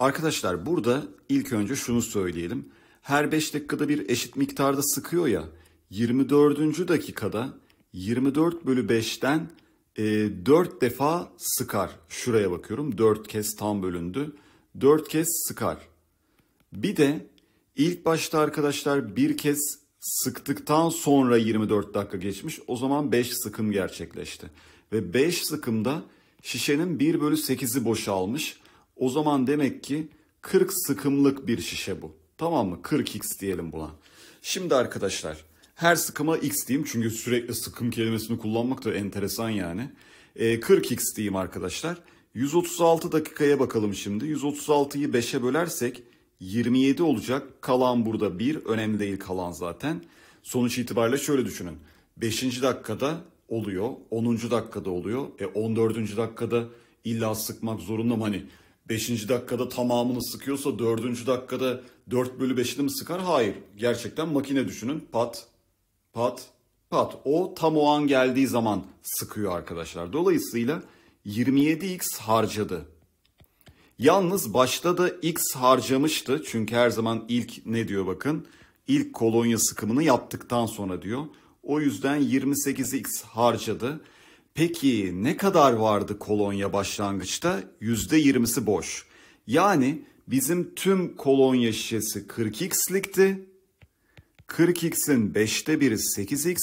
Arkadaşlar burada ilk önce şunu söyleyelim. Her 5 dakikada bir eşit miktarda sıkıyor ya. 24. dakikada 24 bölü 5'ten e, 4 defa sıkar. Şuraya bakıyorum 4 kez tam bölündü. 4 kez sıkar. Bir de ilk başta arkadaşlar bir kez sıktıktan sonra 24 dakika geçmiş. O zaman 5 sıkım gerçekleşti. Ve 5 sıkımda şişenin 1 bölü 8'i boşalmış. O zaman demek ki 40 sıkımlık bir şişe bu. Tamam mı? 40x diyelim buna. Şimdi arkadaşlar her sıkıma x diyeyim çünkü sürekli sıkım kelimesini kullanmak da enteresan yani. E, ee, 40x diyeyim arkadaşlar. 136 dakikaya bakalım şimdi. 136'yı 5'e bölersek 27 olacak. Kalan burada 1. Önemli değil kalan zaten. Sonuç itibariyle şöyle düşünün. 5. dakikada oluyor. 10. dakikada oluyor. E 14. dakikada illa sıkmak zorunda mı? Hani 5. dakikada tamamını sıkıyorsa 4. dakikada 4 bölü 5'ini mi sıkar? Hayır. Gerçekten makine düşünün. Pat, pat, pat. O tam o an geldiği zaman sıkıyor arkadaşlar. Dolayısıyla 27x harcadı. Yalnız başta da x harcamıştı. Çünkü her zaman ilk ne diyor bakın. İlk kolonya sıkımını yaptıktan sonra diyor. O yüzden 28x harcadı. Peki ne kadar vardı kolonya başlangıçta? yüzde yirmisi boş. Yani bizim tüm kolonya şişesi 40x'likti. 40x'in 5'te biri 8x.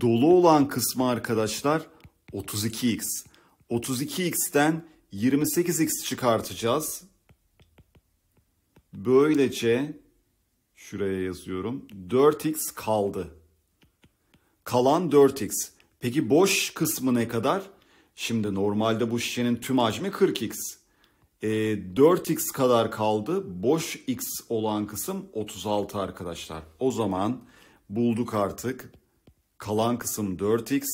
Dolu olan kısmı arkadaşlar 32x. 32x'ten 28x çıkartacağız. Böylece şuraya yazıyorum. 4x kaldı. Kalan 4x. Peki boş kısmı ne kadar? Şimdi normalde bu şişenin tüm hacmi 40x. E, 4x kadar kaldı. Boş x olan kısım 36 arkadaşlar. O zaman bulduk artık. Kalan kısım 4x.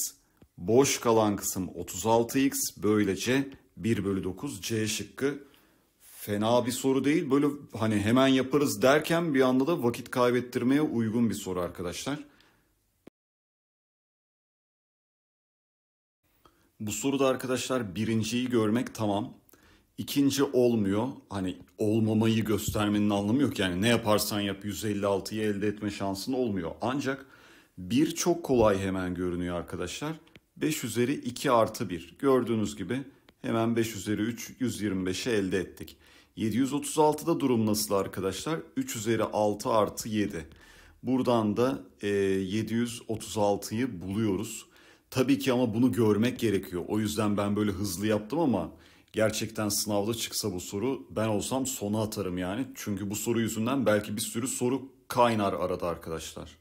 Boş kalan kısım 36x. Böylece 1 bölü 9 C şıkkı. Fena bir soru değil. Böyle hani hemen yaparız derken bir anda da vakit kaybettirmeye uygun bir soru arkadaşlar. Bu soruda arkadaşlar birinciyi görmek tamam. İkinci olmuyor. Hani olmamayı göstermenin anlamı yok. Yani ne yaparsan yap 156'yı elde etme şansın olmuyor. Ancak bir çok kolay hemen görünüyor arkadaşlar. 5 üzeri 2 artı 1. Gördüğünüz gibi hemen 5 üzeri 3 125'e elde ettik. 736'da durum nasıl arkadaşlar? 3 üzeri 6 artı 7. Buradan da e, 736'yı buluyoruz. Tabii ki ama bunu görmek gerekiyor. O yüzden ben böyle hızlı yaptım ama gerçekten sınavda çıksa bu soru ben olsam sona atarım yani. Çünkü bu soru yüzünden belki bir sürü soru kaynar arada arkadaşlar.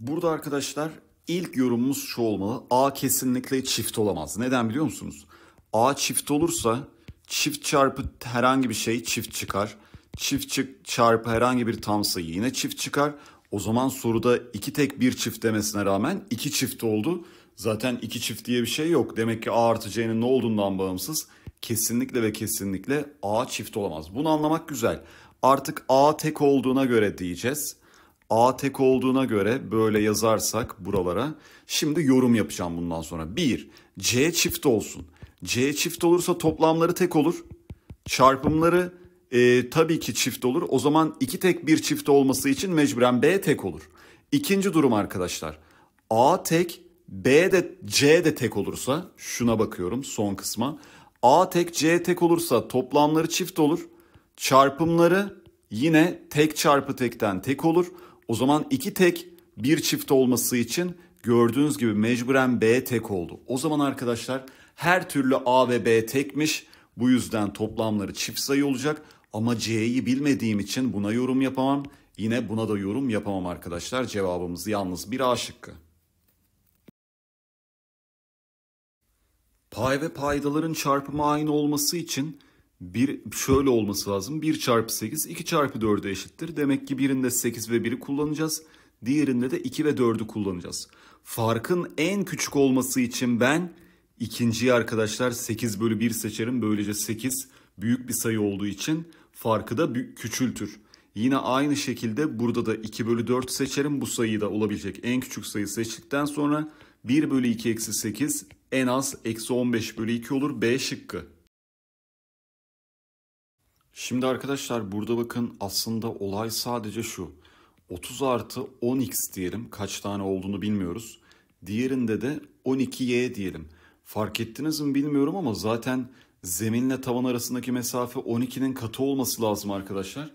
Burada arkadaşlar ilk yorumumuz şu olmalı. A kesinlikle çift olamaz. Neden biliyor musunuz? A çift olursa çift çarpı herhangi bir şey çift çıkar. Çift çık çarpı herhangi bir tam sayı yine çift çıkar. O zaman soruda iki tek bir çift demesine rağmen iki çift oldu. Zaten iki çift diye bir şey yok. Demek ki A artı C'nin ne olduğundan bağımsız kesinlikle ve kesinlikle A çift olamaz. Bunu anlamak güzel. Artık A tek olduğuna göre diyeceğiz. A tek olduğuna göre böyle yazarsak buralara. Şimdi yorum yapacağım bundan sonra. 1. C çift olsun. C çift olursa toplamları tek olur. Çarpımları e, tabii ki çift olur. O zaman iki tek bir çift olması için mecburen B tek olur. İkinci durum arkadaşlar. A tek B de C de tek olursa şuna bakıyorum son kısma. A tek C tek olursa toplamları çift olur. Çarpımları yine tek çarpı tekten tek olur. O zaman iki tek bir çift olması için gördüğünüz gibi mecburen B tek oldu. O zaman arkadaşlar her türlü A ve B tekmiş. Bu yüzden toplamları çift sayı olacak. Ama C'yi bilmediğim için buna yorum yapamam. Yine buna da yorum yapamam arkadaşlar. Cevabımız yalnız bir A şıkkı. Pay ve paydaların çarpımı aynı olması için bir şöyle olması lazım. 1 çarpı 8 2 çarpı 4'e eşittir. Demek ki birinde 8 ve 1'i kullanacağız. Diğerinde de 2 ve 4'ü kullanacağız. Farkın en küçük olması için ben ikinciyi arkadaşlar 8 bölü 1 seçerim. Böylece 8 büyük bir sayı olduğu için farkı da küçültür. Yine aynı şekilde burada da 2 bölü 4 seçerim bu sayıyı da olabilecek en küçük sayı seçtikten sonra 1 bölü 2 eksi 8 en az eksi 15 bölü 2 olur B şıkkı. Şimdi arkadaşlar burada bakın aslında olay sadece şu. 30 artı 10x diyelim kaç tane olduğunu bilmiyoruz. Diğerinde de 12y diyelim. Fark ettiniz mi bilmiyorum ama zaten zeminle tavan arasındaki mesafe 12'nin katı olması lazım arkadaşlar.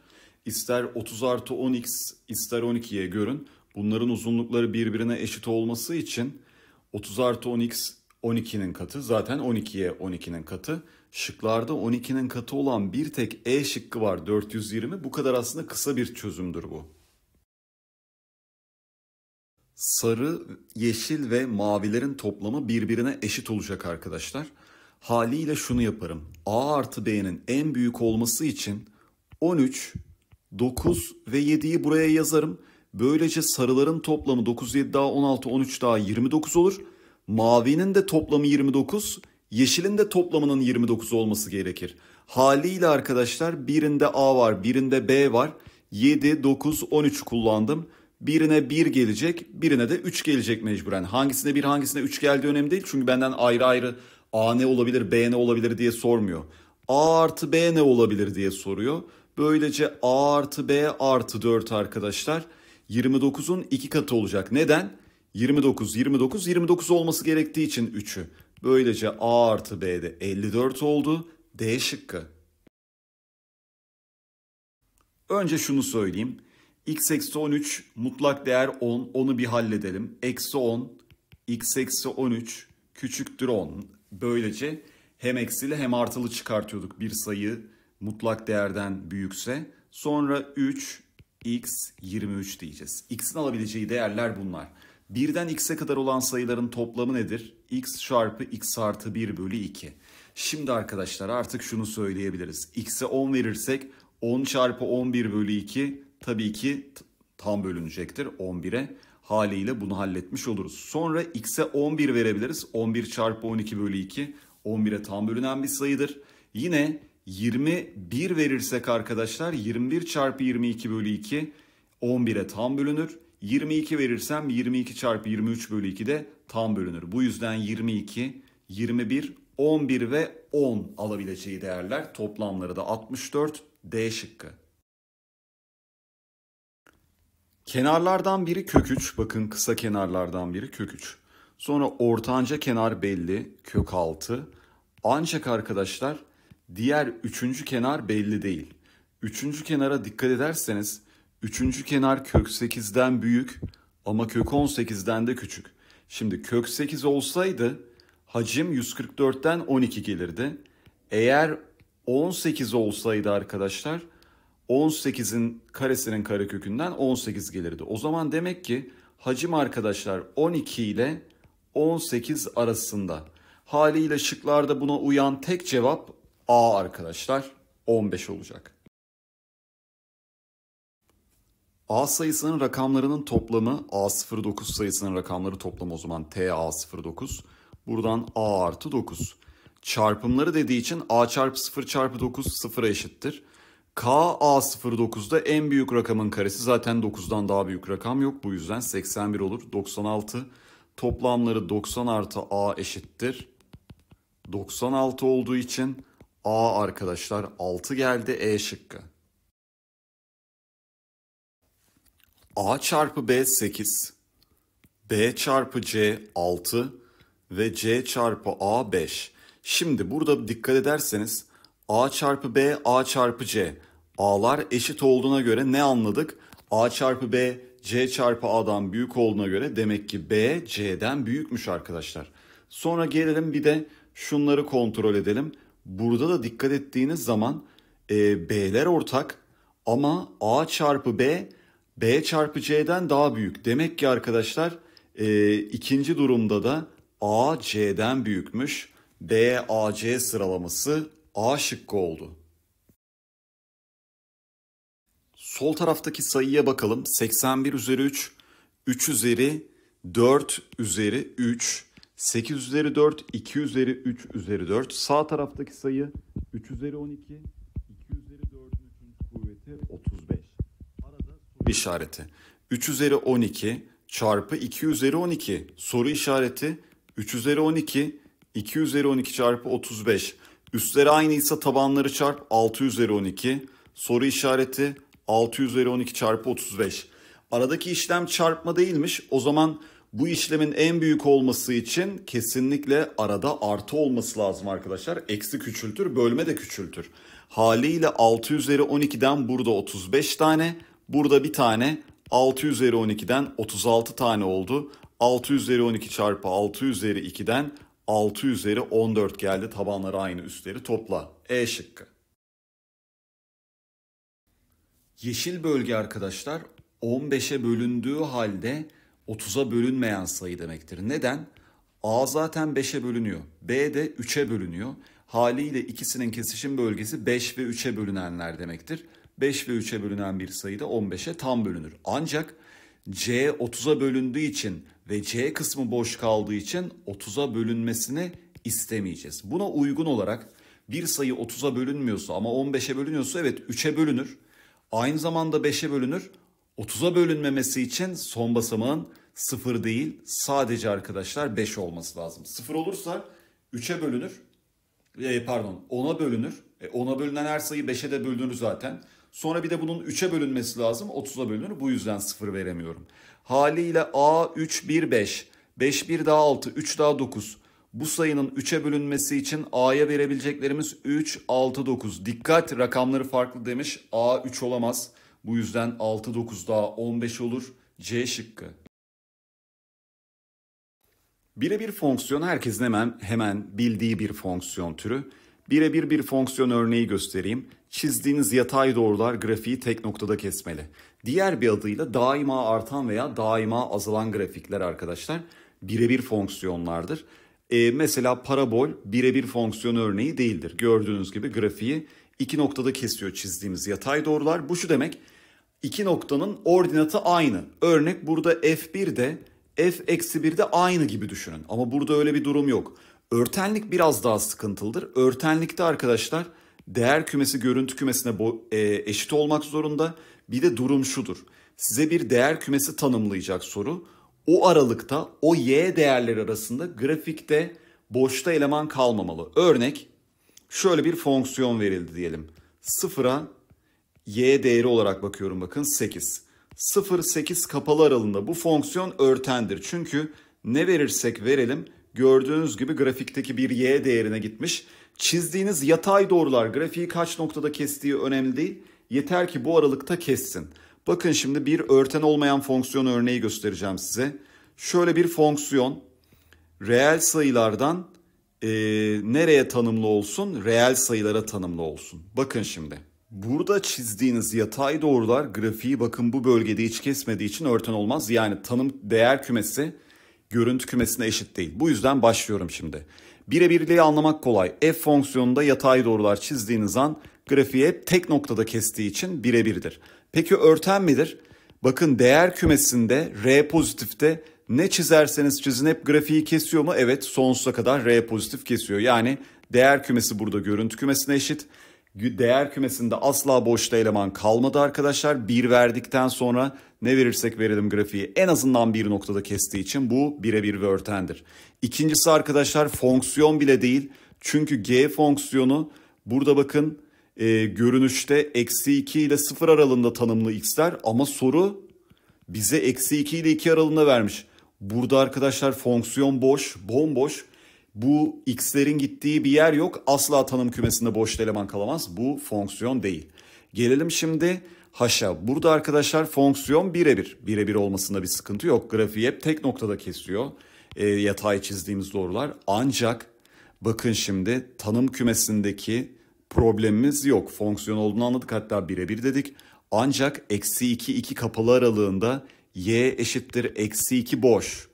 İster 30 artı 10x ister 12'ye görün. Bunların uzunlukları birbirine eşit olması için 30 artı 10x 12'nin katı. Zaten 12'ye 12'nin katı. Şıklarda 12'nin katı olan bir tek E şıkkı var 420. Bu kadar aslında kısa bir çözümdür bu. Sarı, yeşil ve mavilerin toplamı birbirine eşit olacak arkadaşlar haliyle şunu yaparım. A artı B'nin en büyük olması için 13, 9 ve 7'yi buraya yazarım. Böylece sarıların toplamı 9, 7 daha 16, 13 daha 29 olur. Mavinin de toplamı 29, yeşilin de toplamının 29 olması gerekir. Haliyle arkadaşlar birinde A var, birinde B var. 7, 9, 13 kullandım. Birine 1 gelecek, birine de 3 gelecek mecburen. Hangisine 1, hangisine 3 geldi önemli değil. Çünkü benden ayrı ayrı A ne olabilir, B ne olabilir diye sormuyor. A artı B ne olabilir diye soruyor. Böylece A artı B artı 4 arkadaşlar 29'un 2 katı olacak. Neden? 29, 29, 29 olması gerektiği için 3'ü. Böylece A artı B'de 54 oldu. D şıkkı. Önce şunu söyleyeyim. x eksi 13 mutlak değer 10. Onu bir halledelim. Eksi 10 x eksi 13 küçüktür 10. Böylece hem eksili hem artılı çıkartıyorduk bir sayı mutlak değerden büyükse. Sonra 3, x, 23 diyeceğiz. x'in alabileceği değerler bunlar. 1'den x'e kadar olan sayıların toplamı nedir? x çarpı x artı 1 bölü 2. Şimdi arkadaşlar artık şunu söyleyebiliriz. x'e 10 verirsek 10 çarpı 11 bölü 2 tabii ki tam bölünecektir 11'e haliyle bunu halletmiş oluruz. Sonra x'e 11 verebiliriz. 11 çarpı 12 bölü 2 11'e tam bölünen bir sayıdır. Yine 21 verirsek arkadaşlar 21 çarpı 22 bölü 2 11'e tam bölünür. 22 verirsem 22 çarpı 23 bölü 2 de tam bölünür. Bu yüzden 22, 21, 11 ve 10 alabileceği değerler toplamları da 64 D şıkkı. Kenarlardan biri kök 3. Bakın kısa kenarlardan biri kök 3. Sonra ortanca kenar belli kök 6. Ancak arkadaşlar diğer üçüncü kenar belli değil. Üçüncü kenara dikkat ederseniz üçüncü kenar kök 8'den büyük ama kök 18'den de küçük. Şimdi kök 8 olsaydı hacim 144'ten 12 gelirdi. Eğer 18 olsaydı arkadaşlar 18'in karesinin karekökünden 18 gelirdi. O zaman demek ki hacim arkadaşlar 12 ile 18 arasında. Haliyle şıklarda buna uyan tek cevap A arkadaşlar 15 olacak. A sayısının rakamlarının toplamı A09 sayısının rakamları toplamı o zaman TA09. Buradan A artı 9. Çarpımları dediği için A çarpı 0 çarpı 9 sıfıra eşittir. K KA09'da en büyük rakamın karesi zaten 9'dan daha büyük rakam yok. Bu yüzden 81 olur. 96 toplamları 90 artı A eşittir. 96 olduğu için A arkadaşlar 6 geldi E şıkkı. A çarpı B 8, B çarpı C 6 ve C çarpı A 5. Şimdi burada dikkat ederseniz A çarpı B, A çarpı C. A'lar eşit olduğuna göre ne anladık? A çarpı B, C çarpı A'dan büyük olduğuna göre demek ki B, C'den büyükmüş arkadaşlar. Sonra gelelim bir de şunları kontrol edelim. Burada da dikkat ettiğiniz zaman e, B'ler ortak ama A çarpı B, B çarpı C'den daha büyük. Demek ki arkadaşlar e, ikinci durumda da A C'den büyükmüş. B A C sıralaması A şıkkı oldu. Sol taraftaki sayıya bakalım. 81 üzeri 3, 3 üzeri 4 üzeri 3, 8 üzeri 4, 2 üzeri 3 üzeri 4. Sağ taraftaki sayı 3 üzeri 12, 2 üzeri 4'ün kuvveti 35. Arada soru işareti. 3 üzeri 12 çarpı 2 üzeri 12 soru işareti 3 üzeri 12, 2 üzeri 12 çarpı 35. Üstleri aynıysa tabanları çarp 6 üzeri 12. Soru işareti 6 üzeri 12 çarpı 35. Aradaki işlem çarpma değilmiş. O zaman bu işlemin en büyük olması için kesinlikle arada artı olması lazım arkadaşlar. Eksi küçültür, bölme de küçültür. Haliyle 6 üzeri 12'den burada 35 tane, burada bir tane, 6 üzeri 12'den 36 tane oldu. 6 üzeri 12 çarpı 6 üzeri 2'den 6 üzeri 14 geldi tabanları aynı üstleri topla. E şıkkı. Yeşil bölge arkadaşlar 15'e bölündüğü halde 30'a bölünmeyen sayı demektir. Neden? A zaten 5'e bölünüyor. B de 3'e bölünüyor. Haliyle ikisinin kesişim bölgesi 5 ve 3'e bölünenler demektir. 5 ve 3'e bölünen bir sayı da 15'e tam bölünür. Ancak C 30'a bölündüğü için ve C kısmı boş kaldığı için 30'a bölünmesini istemeyeceğiz. Buna uygun olarak bir sayı 30'a bölünmüyorsa ama 15'e bölünüyorsa evet 3'e bölünür. Aynı zamanda 5'e bölünür. 30'a bölünmemesi için son basamağın 0 değil sadece arkadaşlar 5 olması lazım. 0 olursa 3'e bölünür. E, pardon 10'a bölünür. E, 10'a bölünen her sayı 5'e de bölünür zaten. Sonra bir de bunun 3'e bölünmesi lazım. 30'a bölünür. Bu yüzden 0 veremiyorum. Haliyle A 3 1 5. 5 1 daha 6 3 daha 9. Bu sayının 3'e bölünmesi için A'ya verebileceklerimiz 3 6 9. Dikkat rakamları farklı demiş. A 3 olamaz. Bu yüzden 6 9 daha 15 olur. C şıkkı. Birebir fonksiyon herkesin hemen hemen bildiği bir fonksiyon türü. Birebir bir fonksiyon örneği göstereyim. Çizdiğiniz yatay doğrular grafiği tek noktada kesmeli. Diğer bir adıyla daima artan veya daima azalan grafikler arkadaşlar birebir fonksiyonlardır. Ee, mesela parabol birebir fonksiyon örneği değildir. Gördüğünüz gibi grafiği iki noktada kesiyor çizdiğimiz yatay doğrular. Bu şu demek iki noktanın ordinatı aynı. Örnek burada f1 de f-1 eksi de aynı gibi düşünün. Ama burada öyle bir durum yok. Örtenlik biraz daha sıkıntılıdır. Örtenlikte arkadaşlar Değer kümesi görüntü kümesine e, eşit olmak zorunda. Bir de durum şudur. Size bir değer kümesi tanımlayacak soru. O aralıkta o y değerleri arasında grafikte boşta eleman kalmamalı. Örnek şöyle bir fonksiyon verildi diyelim. Sıfıra y değeri olarak bakıyorum bakın 8. 0-8 kapalı aralığında bu fonksiyon örtendir. Çünkü ne verirsek verelim gördüğünüz gibi grafikteki bir y değerine gitmiş Çizdiğiniz yatay doğrular grafiği kaç noktada kestiği önemli değil. Yeter ki bu aralıkta kessin. Bakın şimdi bir örten olmayan fonksiyon örneği göstereceğim size. Şöyle bir fonksiyon reel sayılardan e, nereye tanımlı olsun? Reel sayılara tanımlı olsun. Bakın şimdi. Burada çizdiğiniz yatay doğrular grafiği bakın bu bölgede hiç kesmediği için örten olmaz. Yani tanım değer kümesi görüntü kümesine eşit değil. Bu yüzden başlıyorum şimdi. Birebirliği anlamak kolay. F fonksiyonunda yatay doğrular çizdiğiniz an grafiği hep tek noktada kestiği için birebirdir. Peki örten midir? Bakın değer kümesinde R pozitifte ne çizerseniz çizin hep grafiği kesiyor mu? Evet sonsuza kadar R pozitif kesiyor. Yani değer kümesi burada görüntü kümesine eşit. Değer kümesinde asla boşta eleman kalmadı arkadaşlar. Bir verdikten sonra ne verirsek verelim grafiği en azından bir noktada kestiği için bu birebir bir örtendir. İkincisi arkadaşlar fonksiyon bile değil. Çünkü g fonksiyonu burada bakın e, görünüşte eksi 2 ile 0 aralığında tanımlı x'ler ama soru bize eksi 2 ile 2 aralığında vermiş. Burada arkadaşlar fonksiyon boş, bomboş. Bu x'lerin gittiği bir yer yok. Asla tanım kümesinde boş eleman kalamaz. Bu fonksiyon değil. Gelelim şimdi haşa. Burada arkadaşlar fonksiyon birebir. Birebir olmasında bir sıkıntı yok. Grafiği hep tek noktada kesiyor. E, yatay çizdiğimiz doğrular. Ancak bakın şimdi tanım kümesindeki problemimiz yok. Fonksiyon olduğunu anladık hatta birebir dedik. Ancak eksi 2 2 kapalı aralığında y eşittir eksi 2 boş.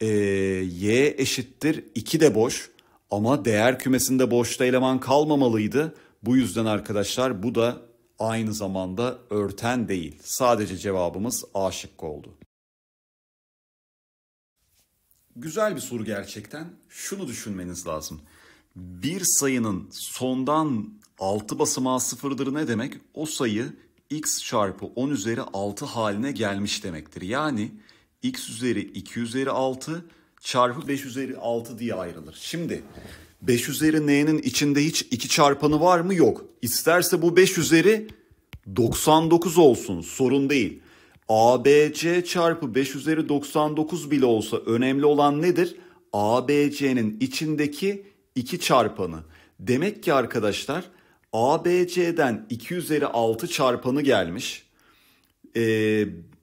Ee, y eşittir 2 de boş ama değer kümesinde boşta eleman kalmamalıydı. Bu yüzden arkadaşlar bu da aynı zamanda örten değil. Sadece cevabımız A şıkkı oldu. Güzel bir soru gerçekten. Şunu düşünmeniz lazım. Bir sayının sondan 6 basamağı sıfırdır ne demek? O sayı x çarpı 10 üzeri 6 haline gelmiş demektir. Yani x üzeri 2 üzeri 6 çarpı 5 üzeri 6 diye ayrılır. Şimdi 5 üzeri n'nin içinde hiç iki çarpanı var mı? Yok. İsterse bu 5 üzeri 99 olsun sorun değil. ABC çarpı 5 üzeri 99 bile olsa önemli olan nedir? ABC'nin içindeki iki çarpanı. Demek ki arkadaşlar ABC'den 2 üzeri 6 çarpanı gelmiş. Ee,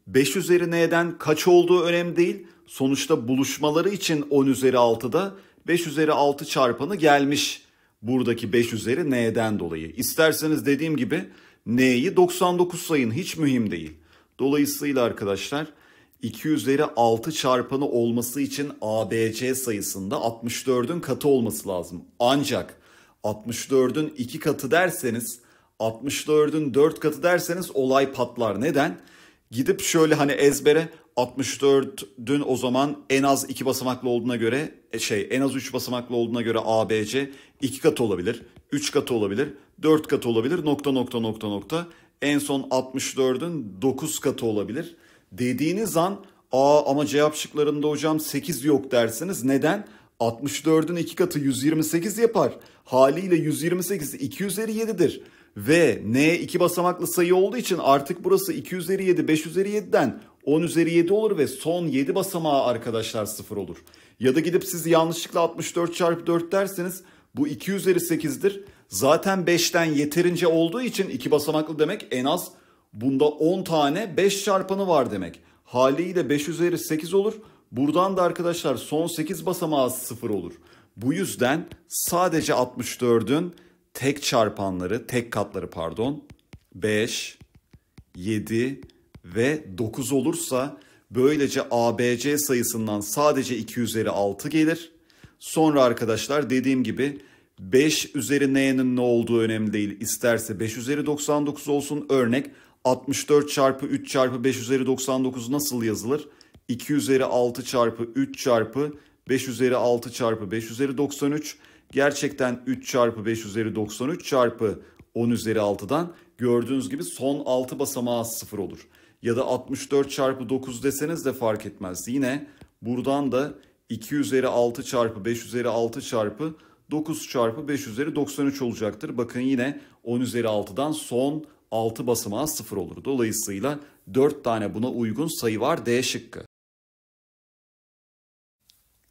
5 üzeri n'den kaç olduğu önemli değil. Sonuçta buluşmaları için 10 üzeri 6'da 5 üzeri 6 çarpanı gelmiş buradaki 5 üzeri n'den dolayı. İsterseniz dediğim gibi n'yi 99 sayın hiç mühim değil. Dolayısıyla arkadaşlar 2 üzeri 6 çarpanı olması için ABC sayısında 64'ün katı olması lazım. Ancak 64'ün 2 katı derseniz 64'ün 4 katı derseniz olay patlar. Neden? Gidip şöyle hani ezbere 64 dün o zaman en az 2 basamaklı olduğuna göre e, şey en az 3 basamaklı olduğuna göre ABC 2 katı olabilir, 3 katı olabilir, 4 katı olabilir nokta nokta nokta nokta en son 64'ün 9 katı olabilir. Dediğiniz an aa ama cevap şıklarında hocam 8 yok dersiniz. Neden? 64'ün 2 katı 128 yapar. Haliyle 128 2 üzeri 7'dir. Ve n 2 basamaklı sayı olduğu için artık burası 2 üzeri 7 5 üzeri 7'den 10 üzeri 7 olur ve son 7 basamağı arkadaşlar 0 olur. Ya da gidip siz yanlışlıkla 64 çarpı 4 derseniz bu 2 üzeri 8'dir. Zaten 5'ten yeterince olduğu için 2 basamaklı demek en az bunda 10 tane 5 çarpanı var demek. Haliyle 5 üzeri 8 olur. Buradan da arkadaşlar son 8 basamağı 0 olur. Bu yüzden sadece 64'ün tek çarpanları, tek katları pardon 5, 7, ve 9 olursa böylece ABC sayısından sadece 2 üzeri 6 gelir. Sonra arkadaşlar dediğim gibi 5 üzeri n'nin ne olduğu önemli değil. İsterse 5 üzeri 99 olsun. Örnek 64 çarpı 3 çarpı 5 üzeri 99 nasıl yazılır? 2 üzeri 6 çarpı 3 çarpı 5 üzeri 6 çarpı 5 üzeri 93. Gerçekten 3 çarpı 5 üzeri 93 çarpı 10 üzeri 6'dan gördüğünüz gibi son 6 basamağı 0 olur ya da 64 çarpı 9 deseniz de fark etmez. Yine buradan da 2 üzeri 6 çarpı 5 üzeri 6 çarpı 9 çarpı 5 üzeri 93 olacaktır. Bakın yine 10 üzeri 6'dan son 6 basamağı 0 olur. Dolayısıyla 4 tane buna uygun sayı var D şıkkı.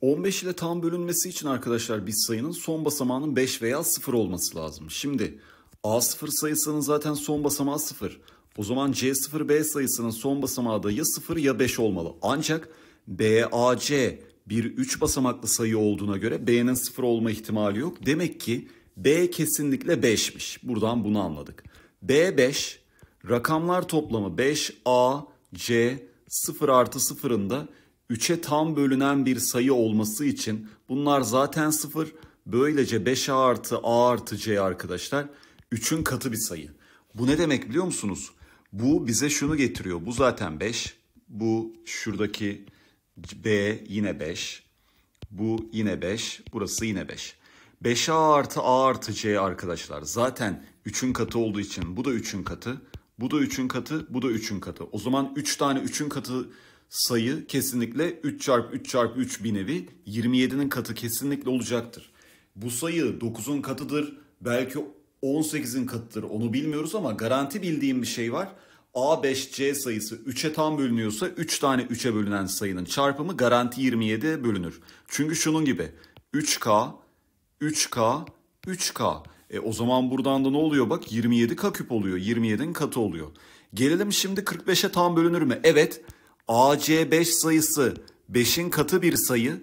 15 ile tam bölünmesi için arkadaşlar bir sayının son basamağının 5 veya 0 olması lazım. Şimdi A0 sayısının zaten son basamağı 0. O zaman C0B sayısının son basamağı da ya 0 ya 5 olmalı. Ancak BAC bir 3 basamaklı sayı olduğuna göre B'nin 0 olma ihtimali yok. Demek ki B kesinlikle 5'miş. Buradan bunu anladık. B 5, rakamlar toplamı 5, A, C, 0 artı 0'ın da 3'e tam bölünen bir sayı olması için bunlar zaten 0. Böylece 5A artı A artı C arkadaşlar 3'ün katı bir sayı. Bu ne demek biliyor musunuz? Bu bize şunu getiriyor. Bu zaten 5. Bu şuradaki B yine 5. Bu yine 5. Burası yine 5. 5A artı A artı C arkadaşlar. Zaten 3'ün katı olduğu için bu da 3'ün katı. Bu da 3'ün katı. Bu da 3'ün katı. O zaman 3 tane 3'ün katı sayı kesinlikle 3 çarpı 3 çarpı 3 bir nevi 27'nin katı kesinlikle olacaktır. Bu sayı 9'un katıdır. Belki 18'in katıdır onu bilmiyoruz ama garanti bildiğim bir şey var. A5C sayısı 3'e tam bölünüyorsa 3 tane 3'e bölünen sayının çarpımı garanti 27'ye bölünür. Çünkü şunun gibi 3K, 3K, 3K. E o zaman buradan da ne oluyor bak 27K küp oluyor 27'nin katı oluyor. Gelelim şimdi 45'e tam bölünür mü? Evet AC5 sayısı 5'in katı bir sayı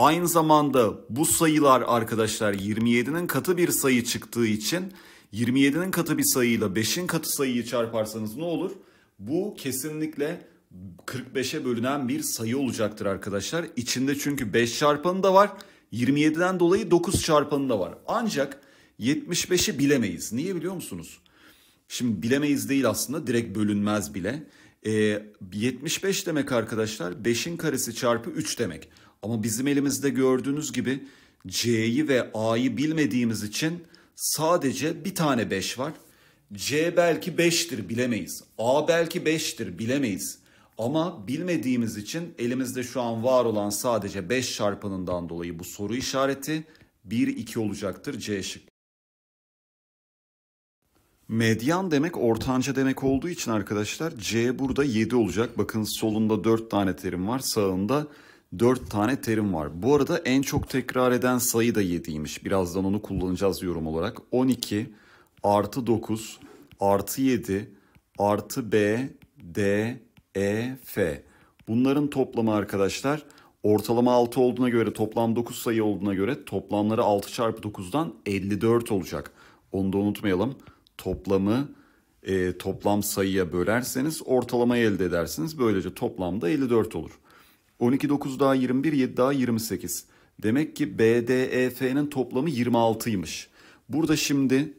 Aynı zamanda bu sayılar arkadaşlar 27'nin katı bir sayı çıktığı için 27'nin katı bir sayıyla 5'in katı sayıyı çarparsanız ne olur? Bu kesinlikle 45'e bölünen bir sayı olacaktır arkadaşlar. İçinde çünkü 5 çarpanı da var. 27'den dolayı 9 çarpanı da var. Ancak 75'i bilemeyiz. Niye biliyor musunuz? Şimdi bilemeyiz değil aslında direkt bölünmez bile. Ee, 75 demek arkadaşlar 5'in karesi çarpı 3 demek. Ama bizim elimizde gördüğünüz gibi C'yi ve A'yı bilmediğimiz için sadece bir tane 5 var. C belki 5'tir bilemeyiz. A belki 5'tir bilemeyiz. Ama bilmediğimiz için elimizde şu an var olan sadece 5 çarpanından dolayı bu soru işareti 1-2 olacaktır C şık. Medyan demek ortanca demek olduğu için arkadaşlar C burada 7 olacak. Bakın solunda 4 tane terim var sağında 4 tane terim var. Bu arada en çok tekrar eden sayı da 7'ymiş. Birazdan onu kullanacağız yorum olarak. 12 artı 9 artı 7 artı B, D, E, F. Bunların toplamı arkadaşlar ortalama 6 olduğuna göre toplam 9 sayı olduğuna göre toplamları 6 çarpı 9'dan 54 olacak. Onu da unutmayalım. Toplamı e, toplam sayıya bölerseniz ortalamayı elde edersiniz. Böylece toplamda 54 olur. 129 daha 21 7 daha 28. Demek ki BDEF'nin toplamı 26'ymış. Burada şimdi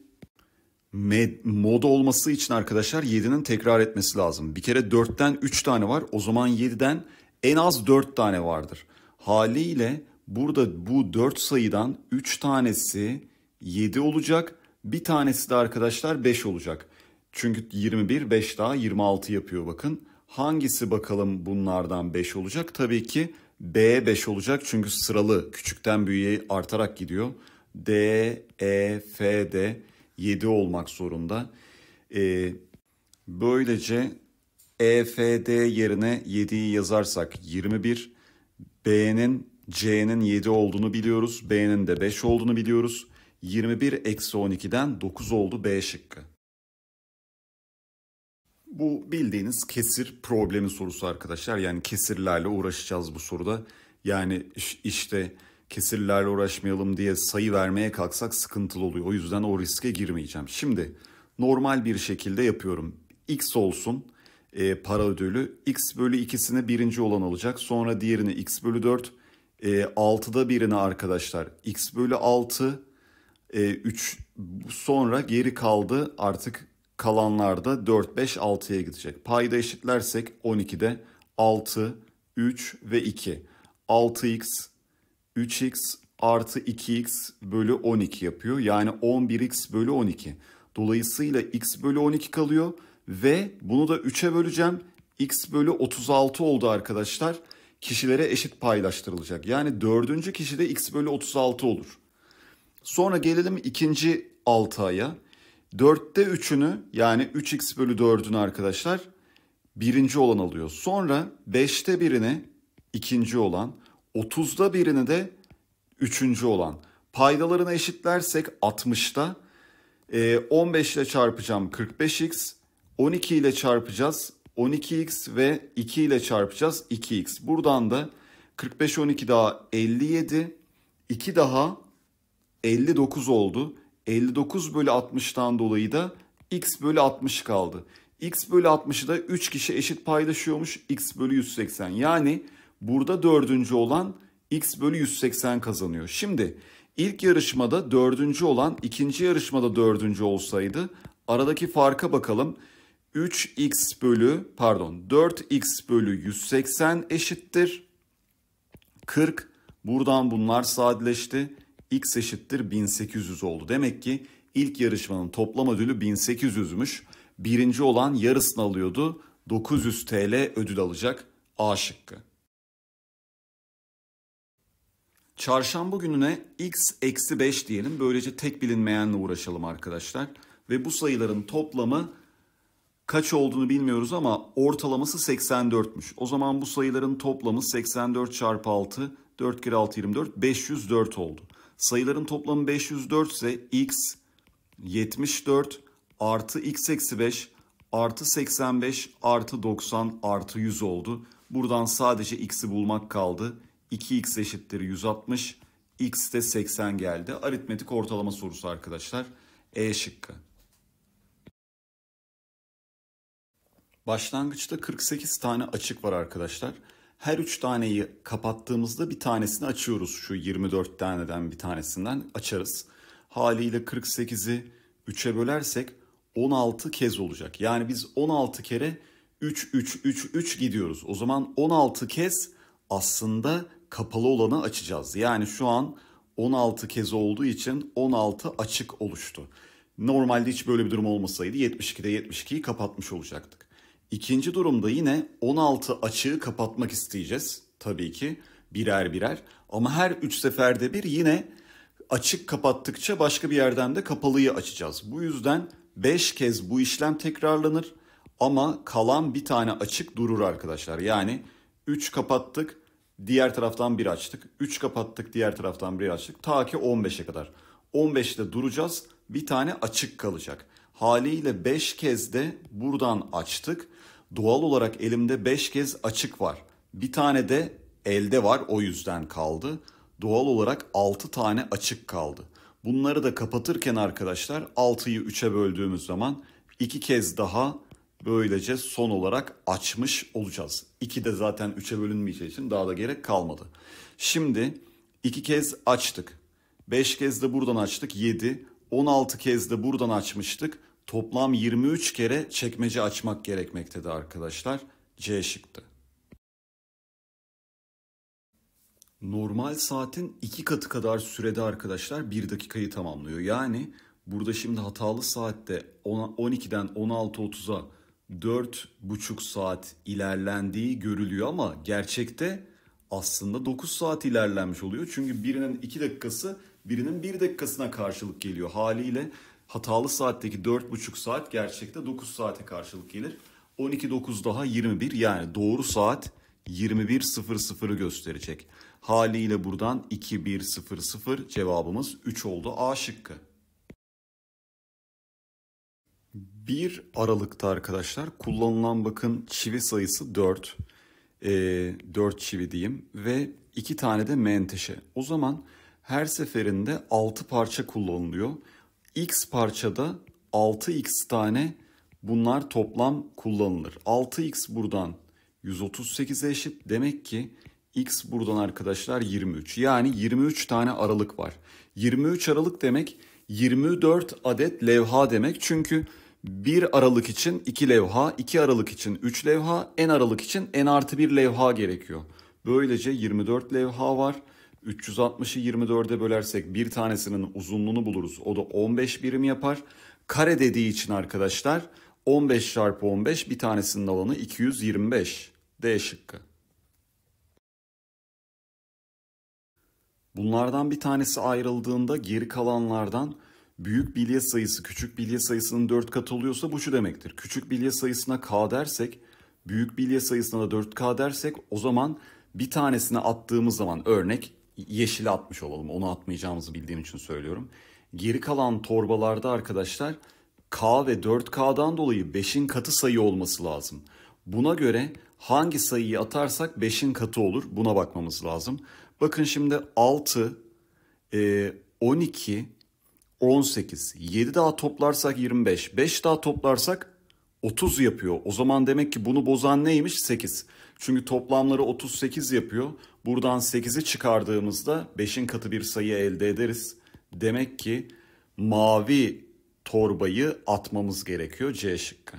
mod olması için arkadaşlar 7'nin tekrar etmesi lazım. Bir kere 4'ten 3 tane var. O zaman 7'den en az 4 tane vardır. Haliyle burada bu 4 sayıdan 3 tanesi 7 olacak. Bir tanesi de arkadaşlar 5 olacak. Çünkü 21 5 daha 26 yapıyor bakın. Hangisi bakalım bunlardan 5 olacak? Tabii ki B 5 olacak çünkü sıralı küçükten büyüğe artarak gidiyor. D, E, F de 7 olmak zorunda. Ee, böylece E, F, D yerine 7'yi yazarsak 21. B'nin C'nin 7 olduğunu biliyoruz. B'nin de 5 olduğunu biliyoruz. 21 eksi 12'den 9 oldu B şıkkı. Bu bildiğiniz kesir problemi sorusu arkadaşlar. Yani kesirlerle uğraşacağız bu soruda. Yani işte kesirlerle uğraşmayalım diye sayı vermeye kalksak sıkıntılı oluyor. O yüzden o riske girmeyeceğim. Şimdi normal bir şekilde yapıyorum. X olsun e, para ödülü. X bölü ikisini birinci olan alacak. Sonra diğerini X bölü 4. E, 6'da birini arkadaşlar. X bölü 6. E, 3 sonra geri kaldı artık Kalanlar da 4, 5, 6'ya gidecek. Payda eşitlersek 12'de 6, 3 ve 2. 6x, 3x artı 2x bölü 12 yapıyor. Yani 11x bölü 12. Dolayısıyla x bölü 12 kalıyor ve bunu da 3'e böleceğim. x bölü 36 oldu arkadaşlar. Kişilere eşit paylaştırılacak. Yani dördüncü kişide x bölü 36 olur. Sonra gelelim ikinci 6 aya. Dörtte üçünü yani 3x bölü 4'ünü arkadaşlar birinci olan alıyor. Sonra beşte 1'ini ikinci olan, otuzda 1'ini de üçüncü olan. Paydalarını eşitlersek 60'ta 15 e, ile çarpacağım 45x, 12 ile çarpacağız 12x ve 2 ile çarpacağız 2x. Buradan da 45 12 daha 57, 2 daha 59 oldu. 59 bölü 60'tan dolayı da x bölü 60 kaldı. x bölü 60'ı da 3 kişi eşit paylaşıyormuş x bölü 180. Yani burada dördüncü olan x bölü 180 kazanıyor. Şimdi ilk yarışmada dördüncü olan ikinci yarışmada dördüncü olsaydı aradaki farka bakalım. 3x bölü pardon 4x bölü 180 eşittir. 40 buradan bunlar sadeleşti x eşittir 1800 oldu. Demek ki ilk yarışmanın toplam ödülü 1800'müş. Birinci olan yarısını alıyordu. 900 TL ödül alacak A şıkkı. Çarşamba gününe x eksi 5 diyelim. Böylece tek bilinmeyenle uğraşalım arkadaşlar. Ve bu sayıların toplamı kaç olduğunu bilmiyoruz ama ortalaması 84'müş. O zaman bu sayıların toplamı 84 çarpı 6, 4 kere 6 24, 504 oldu. Sayıların toplamı 504 ise x 74 artı x eksi 5 artı 85 artı 90 artı 100 oldu. Buradan sadece x'i bulmak kaldı. 2x eşittir 160 x de 80 geldi. Aritmetik ortalama sorusu arkadaşlar. E şıkkı. Başlangıçta 48 tane açık var arkadaşlar. Her üç taneyi kapattığımızda bir tanesini açıyoruz. Şu 24 taneden bir tanesinden açarız. Haliyle 48'i 3'e bölersek 16 kez olacak. Yani biz 16 kere 3 3 3 3 gidiyoruz. O zaman 16 kez aslında kapalı olanı açacağız. Yani şu an 16 kez olduğu için 16 açık oluştu. Normalde hiç böyle bir durum olmasaydı 72'de 72'yi kapatmış olacaktık. İkinci durumda yine 16 açığı kapatmak isteyeceğiz tabii ki birer birer ama her 3 seferde bir yine açık kapattıkça başka bir yerden de kapalıyı açacağız. Bu yüzden 5 kez bu işlem tekrarlanır ama kalan bir tane açık durur arkadaşlar. Yani 3 kapattık, diğer taraftan bir açtık. 3 kapattık, diğer taraftan bir açtık. Ta ki 15'e kadar. 15'te duracağız. Bir tane açık kalacak. Haliyle 5 kez de buradan açtık. Doğal olarak elimde 5 kez açık var. Bir tane de elde var o yüzden kaldı. Doğal olarak 6 tane açık kaldı. Bunları da kapatırken arkadaşlar 6'yı 3'e böldüğümüz zaman 2 kez daha böylece son olarak açmış olacağız. 2 de zaten 3'e bölünmeyeceği için daha da gerek kalmadı. Şimdi 2 kez açtık. 5 kez de buradan açtık 7. 16 kez de buradan açmıştık. Toplam 23 kere çekmece açmak gerekmektedir arkadaşlar. C şıktı. Normal saatin iki katı kadar sürede arkadaşlar bir dakikayı tamamlıyor. Yani burada şimdi hatalı saatte 12'den 16.30'a 4,5 saat ilerlendiği görülüyor ama gerçekte aslında 9 saat ilerlenmiş oluyor. Çünkü birinin 2 dakikası birinin 1 dakikasına karşılık geliyor. Haliyle hatalı saatteki 4,5 saat gerçekte 9 saate karşılık gelir. 12.9 daha 21 yani doğru saat 21.00'ı gösterecek. Haliyle buradan 2100 cevabımız 3 oldu A şıkkı. 1 Aralık'ta arkadaşlar kullanılan bakın çivi sayısı 4. E, 4 çivi diyeyim ve 2 tane de menteşe. O zaman her seferinde 6 parça kullanılıyor x parçada 6x tane bunlar toplam kullanılır. 6x buradan 138 eşit. Demek ki x buradan arkadaşlar 23. Yani 23 tane aralık var. 23 aralık demek 24 adet levha demek. Çünkü 1 aralık için 2 levha, 2 aralık için 3 levha, en aralık için en artı 1 levha gerekiyor. Böylece 24 levha var. 360'ı 24'e bölersek bir tanesinin uzunluğunu buluruz. O da 15 birim yapar. Kare dediği için arkadaşlar 15 çarpı 15 bir tanesinin alanı 225. D şıkkı. Bunlardan bir tanesi ayrıldığında geri kalanlardan büyük bilye sayısı küçük bilye sayısının 4 katı oluyorsa bu şu demektir. Küçük bilye sayısına k dersek büyük bilye sayısına da 4k dersek o zaman bir tanesine attığımız zaman örnek yeşile atmış olalım. Onu atmayacağımızı bildiğim için söylüyorum. Geri kalan torbalarda arkadaşlar K ve 4K'dan dolayı 5'in katı sayı olması lazım. Buna göre hangi sayıyı atarsak 5'in katı olur buna bakmamız lazım. Bakın şimdi 6, 12, 18, 7 daha toplarsak 25, 5 daha toplarsak 30 yapıyor. O zaman demek ki bunu bozan neymiş? 8. Çünkü toplamları 38 yapıyor. Buradan 8'i çıkardığımızda 5'in katı bir sayı elde ederiz. Demek ki mavi torbayı atmamız gerekiyor C şıkkı.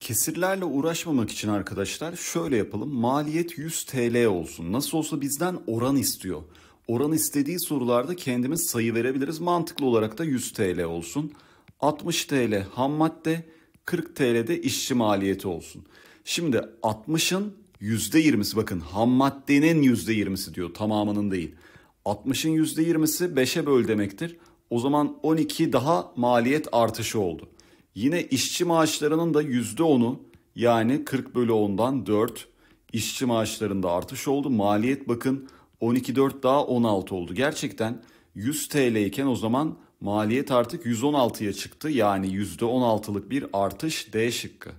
Kesirlerle uğraşmamak için arkadaşlar şöyle yapalım. Maliyet 100 TL olsun. Nasıl olsa bizden oran istiyor. Oran istediği sorularda kendimiz sayı verebiliriz. Mantıklı olarak da 100 TL olsun. 60 TL ham madde, 40 TL de işçi maliyeti olsun. Şimdi 60'ın %20'si bakın ham maddenin %20'si diyor tamamının değil. 60'ın %20'si 5'e böl demektir. O zaman 12 daha maliyet artışı oldu. Yine işçi maaşlarının da %10'u yani 40 bölü 10'dan 4 işçi maaşlarında artış oldu. Maliyet bakın 12 4 daha 16 oldu. Gerçekten 100 TL iken o zaman maliyet artık 116'ya çıktı. Yani %16'lık bir artış D şıkkı.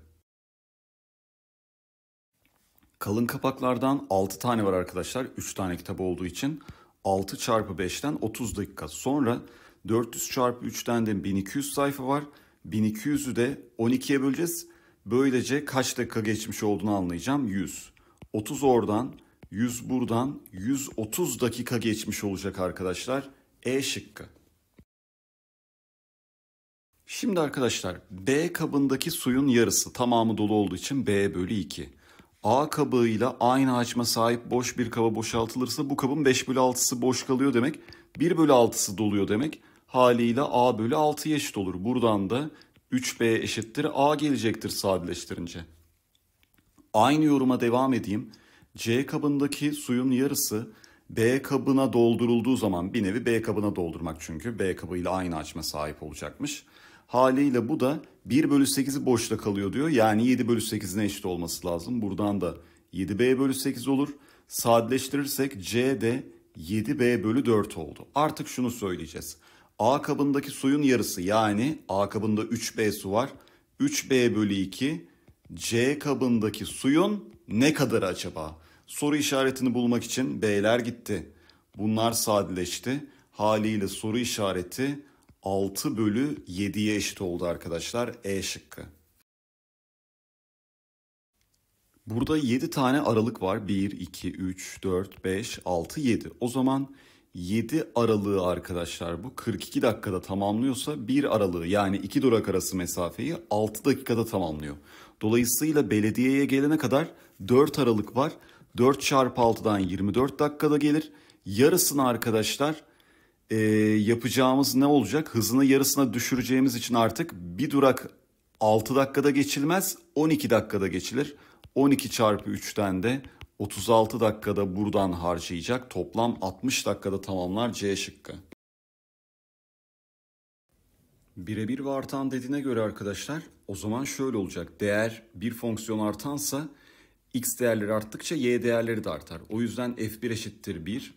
Kalın kapaklardan 6 tane var arkadaşlar. 3 tane kitap olduğu için 6 çarpı 5'ten 30 dakika sonra 400 çarpı 3'ten de 1200 sayfa var. 1200'ü de 12'ye böleceğiz. Böylece kaç dakika geçmiş olduğunu anlayacağım. 100. 30 oradan, 100 buradan, 130 dakika geçmiş olacak arkadaşlar. E şıkkı. Şimdi arkadaşlar B kabındaki suyun yarısı tamamı dolu olduğu için B bölü 2. A kabığıyla aynı açma sahip boş bir kaba boşaltılırsa bu kabın 5 bölü 6'sı boş kalıyor demek. 1 bölü 6'sı doluyor demek. Haliyle A bölü 6'ya eşit olur. Buradan da 3B eşittir A gelecektir sadeleştirince. Aynı yoruma devam edeyim. C kabındaki suyun yarısı B kabına doldurulduğu zaman bir nevi B kabına doldurmak çünkü B kabıyla aynı açma sahip olacakmış. Haliyle bu da 1 bölü 8'i boşta kalıyor diyor. Yani 7 bölü 8'ine eşit olması lazım. Buradan da 7b bölü 8 olur. Sadeleştirirsek c de 7b bölü 4 oldu. Artık şunu söyleyeceğiz. A kabındaki suyun yarısı yani A kabında 3b su var. 3b bölü 2 C kabındaki suyun ne kadarı acaba? Soru işaretini bulmak için B'ler gitti. Bunlar sadeleşti. Haliyle soru işareti 6 bölü 7'ye eşit oldu arkadaşlar E şıkkı. Burada 7 tane aralık var. 1, 2, 3, 4, 5, 6, 7. O zaman 7 aralığı arkadaşlar bu 42 dakikada tamamlıyorsa 1 aralığı yani 2 durak arası mesafeyi 6 dakikada tamamlıyor. Dolayısıyla belediyeye gelene kadar 4 aralık var. 4 çarpı 6'dan 24 dakikada gelir. Yarısını arkadaşlar e, yapacağımız ne olacak? Hızını yarısına düşüreceğimiz için artık bir durak 6 dakikada geçilmez 12 dakikada geçilir. 12 çarpı 3'ten de 36 dakikada buradan harcayacak. Toplam 60 dakikada tamamlar C şıkkı. Birebir ve artan dediğine göre arkadaşlar o zaman şöyle olacak. Değer bir fonksiyon artansa x değerleri arttıkça y değerleri de artar. O yüzden f1 eşittir 1,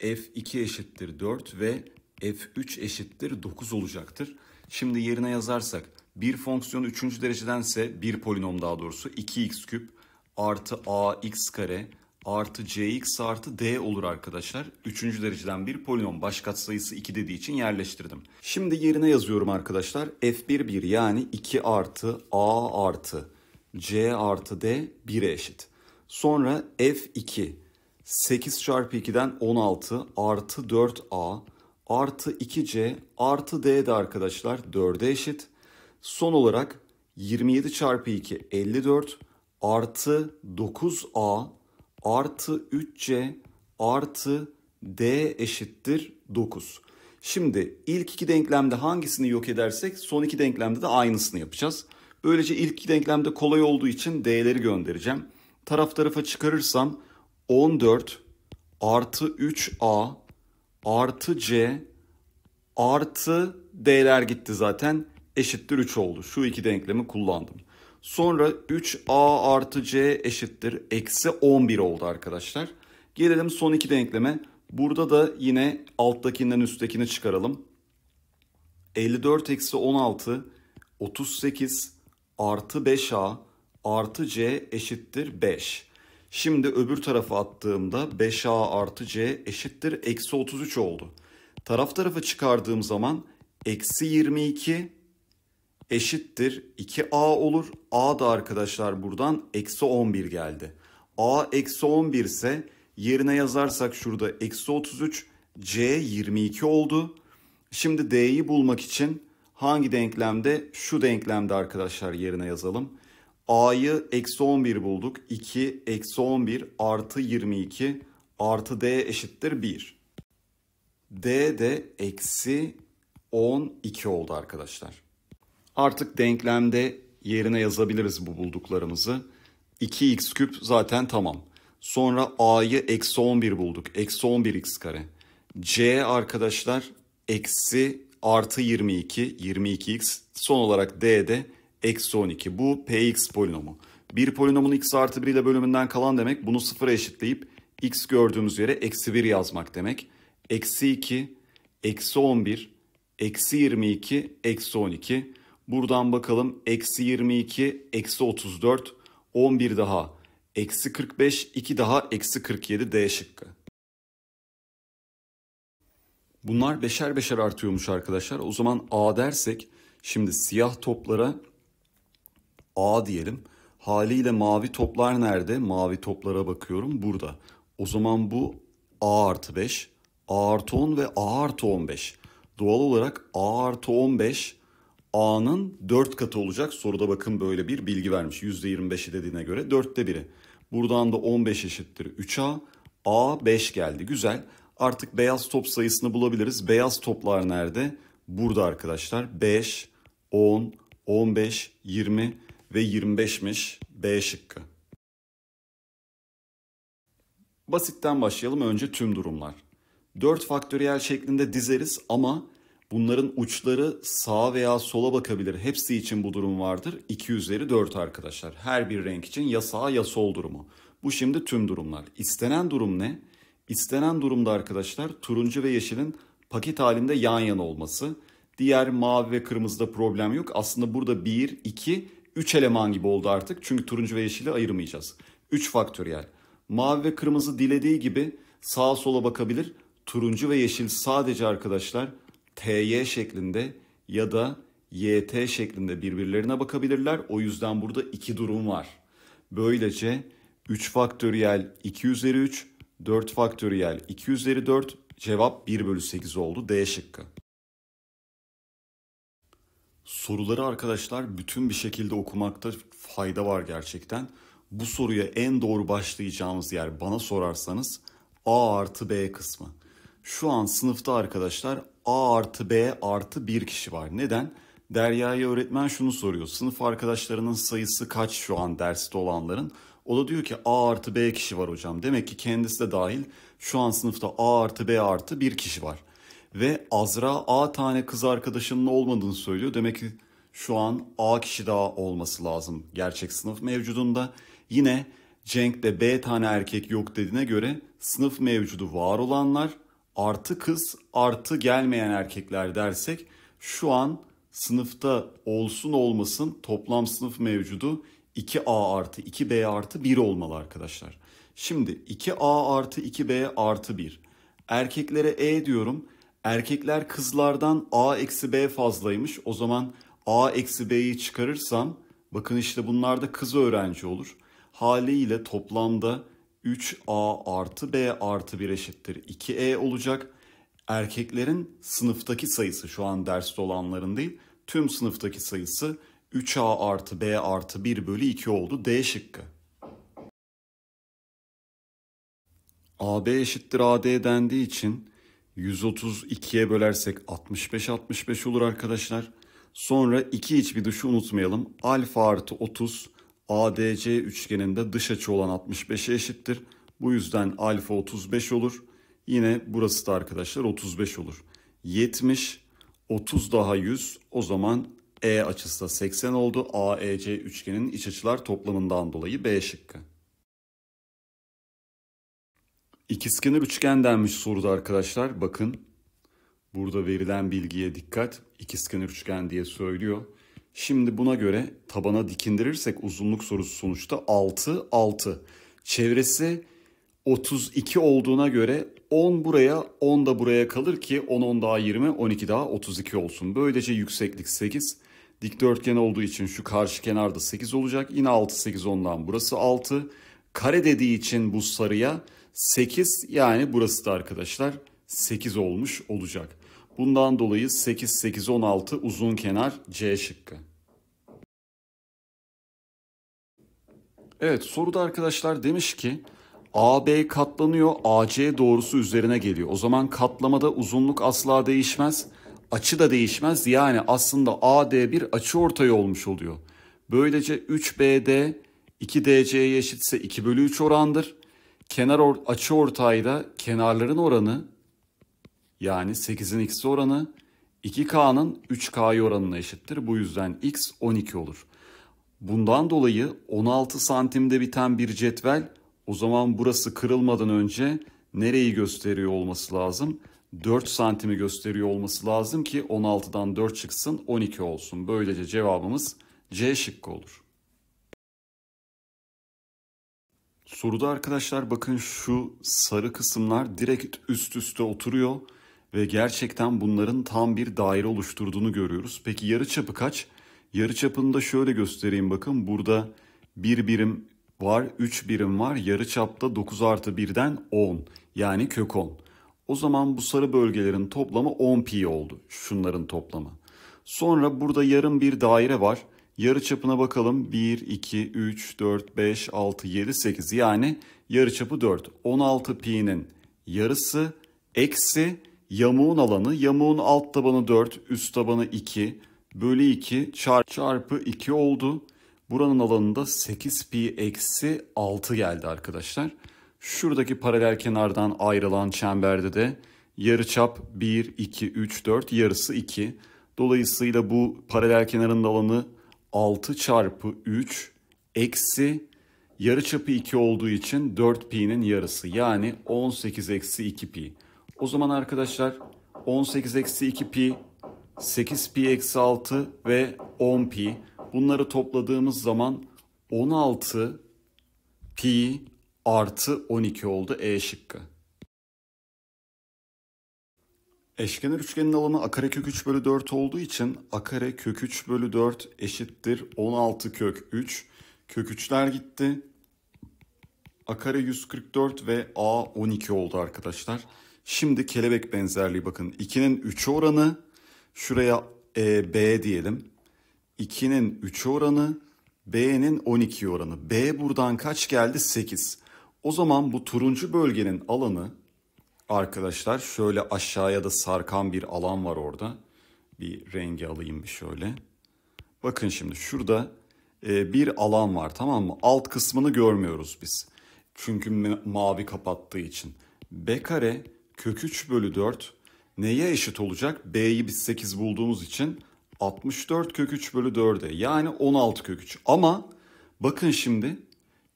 f2 eşittir 4 ve f3 eşittir 9 olacaktır. Şimdi yerine yazarsak bir fonksiyon 3. derecedense bir polinom daha doğrusu 2x küp artı ax kare artı cx artı d olur arkadaşlar. Üçüncü dereceden bir polinom baş katsayısı 2 dediği için yerleştirdim. Şimdi yerine yazıyorum arkadaşlar. f1 1 yani 2 artı a artı c artı d 1'e eşit. Sonra f2 8 çarpı 2'den 16 artı 4a artı 2c artı d de arkadaşlar 4'e eşit. Son olarak 27 çarpı 2 54 artı 9a artı 3c artı d eşittir 9. Şimdi ilk iki denklemde hangisini yok edersek son iki denklemde de aynısını yapacağız. Böylece ilk iki denklemde kolay olduğu için d'leri göndereceğim. Taraf tarafa çıkarırsam 14 artı 3A artı C artı D'ler gitti zaten eşittir 3 oldu. Şu iki denklemi kullandım. Sonra 3A artı C eşittir eksi 11 oldu arkadaşlar. Gelelim son iki denkleme. Burada da yine alttakinden üsttekini çıkaralım. 54 eksi 16 38 artı 5A artı C eşittir 5. Şimdi öbür tarafa attığımda 5a artı c eşittir eksi 33 oldu. Taraf tarafa çıkardığım zaman eksi 22 eşittir 2a olur. a da arkadaşlar buradan eksi 11 geldi. a eksi 11 ise yerine yazarsak şurada eksi 33 c 22 oldu. Şimdi d'yi bulmak için hangi denklemde? Şu denklemde arkadaşlar yerine yazalım. A'yı eksi 11 bulduk. 2 eksi 11 artı 22 artı D eşittir 1. D de eksi 12 oldu arkadaşlar. Artık denklemde yerine yazabiliriz bu bulduklarımızı. 2x küp zaten tamam. Sonra a'yı eksi 11 bulduk. Eksi 11x kare. c arkadaşlar eksi artı 22. 22x. Son olarak D d'de eksi 12. Bu px polinomu. Bir polinomun x artı 1 ile bölümünden kalan demek bunu sıfıra eşitleyip x gördüğümüz yere eksi 1 yazmak demek. Eksi 2, eksi 11, eksi 22, eksi 12. Buradan bakalım eksi 22, eksi 34, 11 daha, eksi 45, 2 daha, eksi 47 D şıkkı. Bunlar beşer beşer artıyormuş arkadaşlar. O zaman A dersek şimdi siyah toplara A diyelim. Haliyle mavi toplar nerede? Mavi toplara bakıyorum burada. O zaman bu A artı 5, A artı 10 ve A artı 15. Doğal olarak A artı 15 A'nın 4 katı olacak. Soruda bakın böyle bir bilgi vermiş. %25'i dediğine göre 4'te biri. Buradan da 15 eşittir 3A. A 5 geldi. Güzel. Artık beyaz top sayısını bulabiliriz. Beyaz toplar nerede? Burada arkadaşlar. 5, 10, 15, 20, ve 25'miş B şıkkı. Basitten başlayalım önce tüm durumlar. 4 faktöriyel şeklinde dizeriz ama bunların uçları sağa veya sola bakabilir. Hepsi için bu durum vardır. 2 üzeri 4 arkadaşlar. Her bir renk için ya sağ ya sol durumu. Bu şimdi tüm durumlar. İstenen durum ne? İstenen durumda arkadaşlar turuncu ve yeşilin paket halinde yan yana olması. Diğer mavi ve kırmızıda problem yok. Aslında burada 1, 2 3 eleman gibi oldu artık. Çünkü turuncu ve yeşili ayırmayacağız. 3 faktöriyel. Mavi ve kırmızı dilediği gibi sağa sola bakabilir. Turuncu ve yeşil sadece arkadaşlar TY şeklinde ya da YT şeklinde birbirlerine bakabilirler. O yüzden burada iki durum var. Böylece 3 faktöriyel 2 üzeri 3, 4 faktöriyel 2 üzeri 4 cevap 1 bölü 8 oldu D şıkkı. Soruları arkadaşlar bütün bir şekilde okumakta fayda var gerçekten. Bu soruya en doğru başlayacağımız yer bana sorarsanız A artı B kısmı. Şu an sınıfta arkadaşlar A artı B artı bir kişi var. Neden? Derya'ya öğretmen şunu soruyor. Sınıf arkadaşlarının sayısı kaç şu an derste olanların? O da diyor ki A artı B kişi var hocam. Demek ki kendisi de dahil şu an sınıfta A artı B artı bir kişi var ve Azra A tane kız arkadaşının olmadığını söylüyor. Demek ki şu an A kişi daha olması lazım gerçek sınıf mevcudunda. Yine de B tane erkek yok dediğine göre sınıf mevcudu var olanlar artı kız artı gelmeyen erkekler dersek şu an sınıfta olsun olmasın toplam sınıf mevcudu 2A artı 2B artı 1 olmalı arkadaşlar. Şimdi 2A artı 2B artı 1. Erkeklere E diyorum. Erkekler kızlardan A eksi B fazlaymış. O zaman A eksi B'yi çıkarırsam bakın işte bunlar da kız öğrenci olur. Haliyle toplamda 3A artı B artı 1 eşittir 2E olacak. Erkeklerin sınıftaki sayısı şu an derste olanların değil tüm sınıftaki sayısı 3A artı B artı 1 bölü 2 oldu. D şıkkı. AB eşittir AD dendiği için 132'ye bölersek 65 65 olur arkadaşlar. Sonra iki iç bir dışı unutmayalım. Alfa artı 30 ADC üçgeninde dış açı olan 65'e eşittir. Bu yüzden alfa 35 olur. Yine burası da arkadaşlar 35 olur. 70, 30 daha 100 o zaman E açısı da 80 oldu. AEC üçgenin iç açılar toplamından dolayı B şıkkı. İkizkenar üçgen denmiş soruda arkadaşlar. Bakın burada verilen bilgiye dikkat. İkizkenar üçgen diye söylüyor. Şimdi buna göre tabana dikindirirsek uzunluk sorusu sonuçta 6 6. Çevresi 32 olduğuna göre 10 buraya 10 da buraya kalır ki 10 10 daha 20 12 daha 32 olsun. Böylece yükseklik 8. Dikdörtgen olduğu için şu karşı kenarda 8 olacak. Yine 6 8 10'dan burası 6. Kare dediği için bu sarıya 8 yani burası da arkadaşlar 8 olmuş olacak. Bundan dolayı 8, 8, 16 uzun kenar C şıkkı. Evet soruda arkadaşlar demiş ki AB katlanıyor AC doğrusu üzerine geliyor. O zaman katlamada uzunluk asla değişmez. Açı da değişmez. Yani aslında AD bir açı ortayı olmuş oluyor. Böylece 3BD 2DC'ye eşitse 2 bölü 3 orandır kenar or açı ortayda kenarların oranı yani 8'in x oranı 2k'nın 3k'yı oranına eşittir. Bu yüzden x 12 olur. Bundan dolayı 16 santimde biten bir cetvel o zaman burası kırılmadan önce nereyi gösteriyor olması lazım? 4 santimi gösteriyor olması lazım ki 16'dan 4 çıksın 12 olsun. Böylece cevabımız C şıkkı olur. Soruda arkadaşlar bakın şu sarı kısımlar direkt üst üste oturuyor ve gerçekten bunların tam bir daire oluşturduğunu görüyoruz. Peki yarı çapı kaç? Yarı çapını da şöyle göstereyim bakın burada bir birim var 3 birim var yarı çapta 9 artı 1'den 10 yani kök 10. O zaman bu sarı bölgelerin toplamı 10 pi oldu şunların toplamı. Sonra burada yarım bir daire var. Yarı çapına bakalım. 1, 2, 3, 4, 5, 6, 7, 8. Yani yarı çapı 4. 16 pi'nin yarısı eksi yamuğun alanı. Yamuğun alt tabanı 4, üst tabanı 2 bölü 2 çarpı 2 oldu. Buranın alanında 8 pi eksi 6 geldi arkadaşlar. Şuradaki paralel kenardan ayrılan çemberde de yarıçap 1, 2, 3, 4 yarısı 2. Dolayısıyla bu paralel kenarın alanı 6 çarpı 3 eksi yarı çapı 2 olduğu için 4 pi'nin yarısı yani 18 eksi 2 pi. O zaman arkadaşlar 18 eksi 2 pi 8 pi eksi 6 ve 10 pi bunları topladığımız zaman 16 pi artı 12 oldu E şıkkı. Eşkenar üçgenin alanı a kök 3 bölü 4 olduğu için a kök 3 bölü 4 eşittir 16 kök 3. Kök 3'ler gitti. akare 144 ve A 12 oldu arkadaşlar. Şimdi kelebek benzerliği bakın. 2'nin 3 oranı şuraya e, B diyelim. 2'nin 3 oranı B'nin 12 oranı. B buradan kaç geldi? 8. O zaman bu turuncu bölgenin alanı arkadaşlar şöyle aşağıya da sarkan bir alan var orada. Bir rengi alayım bir şöyle. Bakın şimdi şurada e, bir alan var tamam mı? Alt kısmını görmüyoruz biz. Çünkü mavi kapattığı için. B kare kök 3 bölü 4 neye eşit olacak? B'yi biz 8 bulduğumuz için 64 kök 3 bölü 4'e yani 16 kök 3. Ama bakın şimdi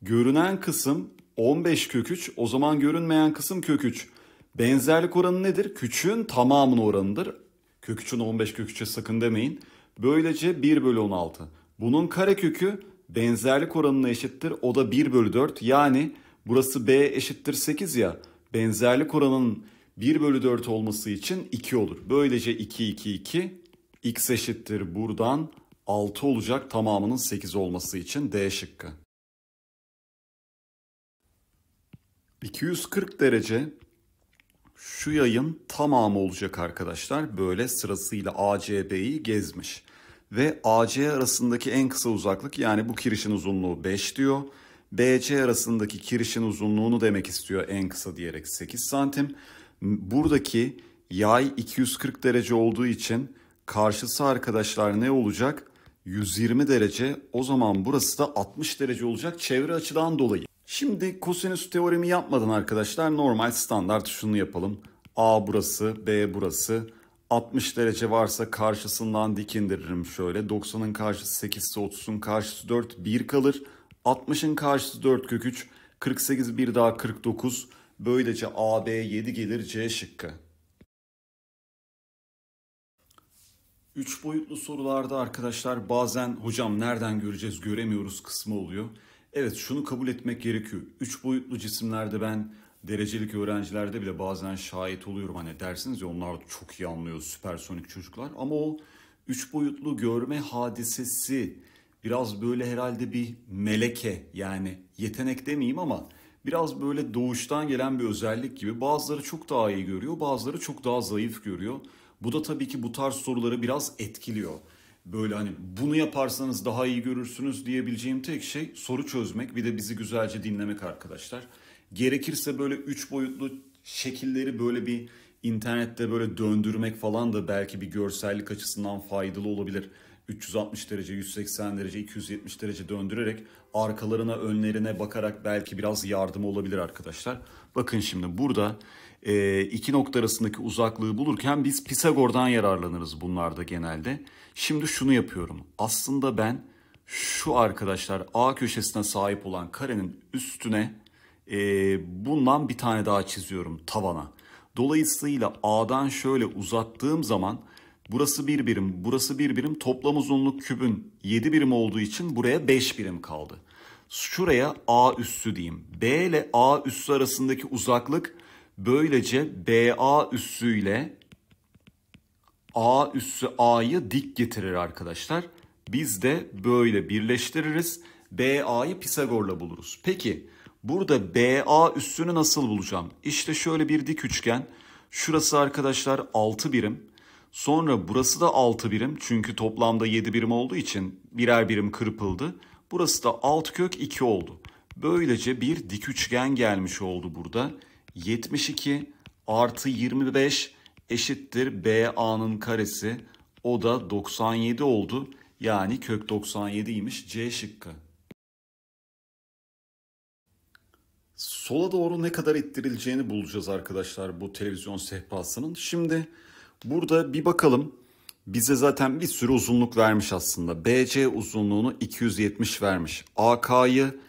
görünen kısım 15 kök 3 o zaman görünmeyen kısım kök 3. Benzerlik oranı nedir? Küçüğün tamamının oranıdır. Kök 15 kök sakın demeyin. Böylece 1 bölü 16. Bunun karekökü benzerlik oranına eşittir. O da 1 bölü 4. Yani burası B eşittir 8 ya. Benzerlik oranının 1 bölü 4 olması için 2 olur. Böylece 2, 2, 2. X eşittir buradan 6 olacak tamamının 8 olması için D şıkkı. 240 derece şu yayın tamamı olacak arkadaşlar. Böyle sırasıyla ACB'yi gezmiş. Ve AC arasındaki en kısa uzaklık yani bu kirişin uzunluğu 5 diyor. BC arasındaki kirişin uzunluğunu demek istiyor en kısa diyerek 8 santim. Buradaki yay 240 derece olduğu için karşısı arkadaşlar ne olacak? 120 derece o zaman burası da 60 derece olacak çevre açıdan dolayı. Şimdi kosinüs teoremi yapmadan arkadaşlar normal standart şunu yapalım. A burası, B burası. 60 derece varsa karşısından dik indiririm şöyle. 90'ın karşısı 8 ise 30'un karşısı 4, 1 kalır. 60'ın karşısı 4 kök 3, 48 bir daha 49. Böylece A, B 7 gelir C şıkkı. 3 boyutlu sorularda arkadaşlar bazen hocam nereden göreceğiz göremiyoruz kısmı oluyor. Evet şunu kabul etmek gerekiyor. Üç boyutlu cisimlerde ben derecelik öğrencilerde bile bazen şahit oluyorum. Hani dersiniz ya onlar çok iyi anlıyor süpersonik çocuklar. Ama o üç boyutlu görme hadisesi biraz böyle herhalde bir meleke yani yetenek demeyeyim ama biraz böyle doğuştan gelen bir özellik gibi. Bazıları çok daha iyi görüyor, bazıları çok daha zayıf görüyor. Bu da tabii ki bu tarz soruları biraz etkiliyor böyle hani bunu yaparsanız daha iyi görürsünüz diyebileceğim tek şey soru çözmek bir de bizi güzelce dinlemek arkadaşlar. Gerekirse böyle üç boyutlu şekilleri böyle bir internette böyle döndürmek falan da belki bir görsellik açısından faydalı olabilir. 360 derece, 180 derece, 270 derece döndürerek arkalarına, önlerine bakarak belki biraz yardım olabilir arkadaşlar. Bakın şimdi burada iki nokta arasındaki uzaklığı bulurken biz Pisagor'dan yararlanırız bunlarda genelde. Şimdi şunu yapıyorum. Aslında ben şu arkadaşlar A köşesine sahip olan karenin üstüne e, bundan bir tane daha çiziyorum tavana. Dolayısıyla A'dan şöyle uzattığım zaman burası bir birim, burası bir birim toplam uzunluk kübün 7 birim olduğu için buraya 5 birim kaldı. Şuraya A üssü diyeyim. B ile A üssü arasındaki uzaklık böylece BA üssü ile A üssü A'yı dik getirir arkadaşlar. Biz de böyle birleştiririz. BA'yı Pisagor'la buluruz. Peki burada BA üssünü nasıl bulacağım? İşte şöyle bir dik üçgen. Şurası arkadaşlar 6 birim. Sonra burası da 6 birim. Çünkü toplamda 7 birim olduğu için birer birim kırpıldı. Burası da 6 kök 2 oldu. Böylece bir dik üçgen gelmiş oldu burada. 72 artı 25 eşittir BA'nın karesi. O da 97 oldu. Yani kök 97'ymiş C şıkkı. Sola doğru ne kadar ittirileceğini bulacağız arkadaşlar bu televizyon sehpasının. Şimdi burada bir bakalım. Bize zaten bir sürü uzunluk vermiş aslında. BC uzunluğunu 270 vermiş. AK'yı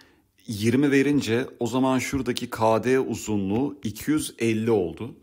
20 verince o zaman şuradaki KD uzunluğu 250 oldu.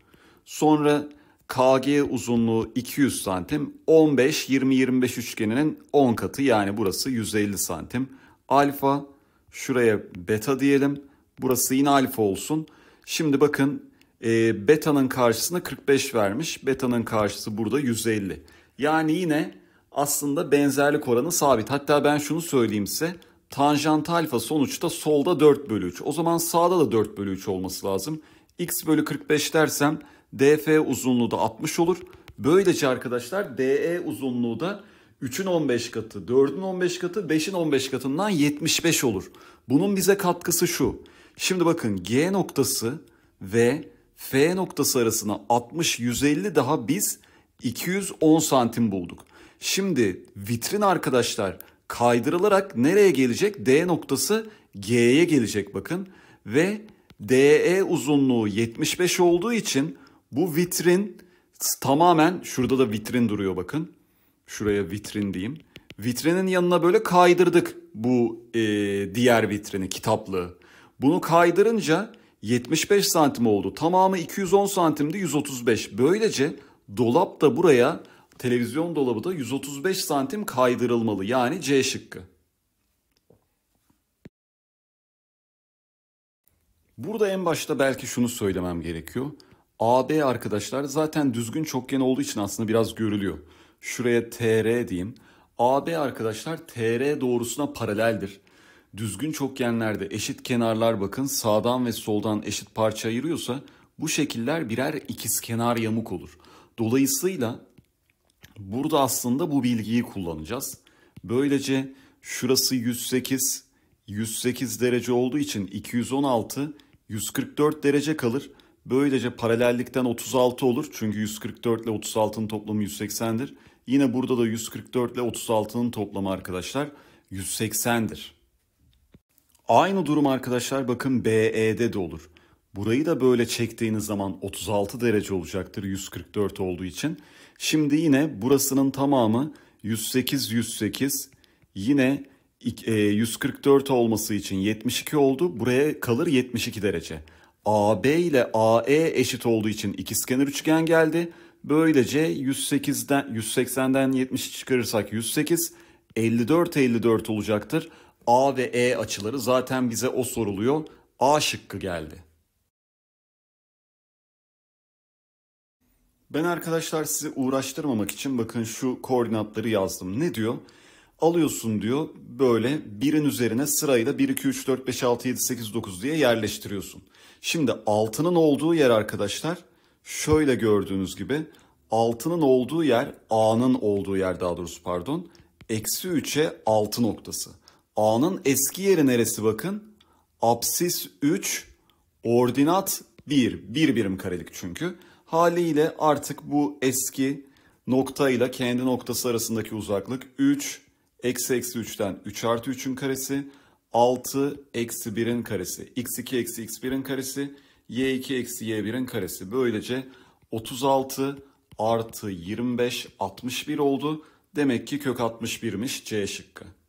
Sonra KG uzunluğu 200 santim 15-20-25 üçgeninin 10 katı yani burası 150 santim. Alfa şuraya beta diyelim burası yine alfa olsun. Şimdi bakın e, beta'nın karşısına 45 vermiş beta'nın karşısı burada 150. Yani yine aslında benzerlik oranı sabit. Hatta ben şunu söyleyeyim size tanjant alfa sonuçta solda 4 bölü 3. O zaman sağda da 4 bölü 3 olması lazım. x bölü 45 dersem DF uzunluğu da 60 olur. Böylece arkadaşlar DE uzunluğu da 3'ün 15 katı, 4'ün 15 katı, 5'in 15 katından 75 olur. Bunun bize katkısı şu. Şimdi bakın G noktası ve F noktası arasına 60-150 daha biz 210 santim bulduk. Şimdi vitrin arkadaşlar kaydırılarak nereye gelecek? D noktası G'ye gelecek bakın. Ve DE uzunluğu 75 olduğu için bu vitrin tamamen şurada da vitrin duruyor bakın. Şuraya vitrin diyeyim. Vitrinin yanına böyle kaydırdık bu e, diğer vitrini, kitaplığı. Bunu kaydırınca 75 santim oldu. Tamamı 210 santimdi 135. Böylece dolap da buraya televizyon dolabı da 135 santim kaydırılmalı. Yani C şıkkı. Burada en başta belki şunu söylemem gerekiyor. AB arkadaşlar zaten düzgün çokgen olduğu için aslında biraz görülüyor. Şuraya TR diyeyim. AB arkadaşlar TR doğrusuna paraleldir. Düzgün çokgenlerde eşit kenarlar bakın sağdan ve soldan eşit parça ayırıyorsa bu şekiller birer ikiz kenar yamuk olur. Dolayısıyla burada aslında bu bilgiyi kullanacağız. Böylece şurası 108, 108 derece olduğu için 216, 144 derece kalır. Böylece paralellikten 36 olur. Çünkü 144 ile 36'nın toplamı 180'dir. Yine burada da 144 ile 36'nın toplamı arkadaşlar 180'dir. Aynı durum arkadaşlar bakın BE'de de olur. Burayı da böyle çektiğiniz zaman 36 derece olacaktır 144 olduğu için. Şimdi yine burasının tamamı 108 108 yine 144 e, olması için 72 oldu. Buraya kalır 72 derece. AB ile AE eşit olduğu için ikizkenar üçgen geldi. Böylece 108'den 180'den 70 çıkarırsak 108, 54 54 olacaktır. A ve E açıları zaten bize o soruluyor. A şıkkı geldi. Ben arkadaşlar sizi uğraştırmamak için bakın şu koordinatları yazdım. Ne diyor? alıyorsun diyor böyle birin üzerine sırayla 1, 2, 3, 4, 5, 6, 7, 8, 9 diye yerleştiriyorsun. Şimdi altının olduğu yer arkadaşlar şöyle gördüğünüz gibi altının olduğu yer A'nın olduğu yer daha doğrusu pardon. Eksi 3'e 6 noktası. A'nın eski yeri neresi bakın? Apsis 3, ordinat 1. 1 birim karelik çünkü. Haliyle artık bu eski nokta ile kendi noktası arasındaki uzaklık 3, Eksi eksi 3'ten 3 artı 3'ün karesi. 6 eksi 1'in karesi. X2 eksi X1'in karesi. Y2 eksi Y1'in karesi. Böylece 36 artı 25 61 oldu. Demek ki kök 61'miş C şıkkı.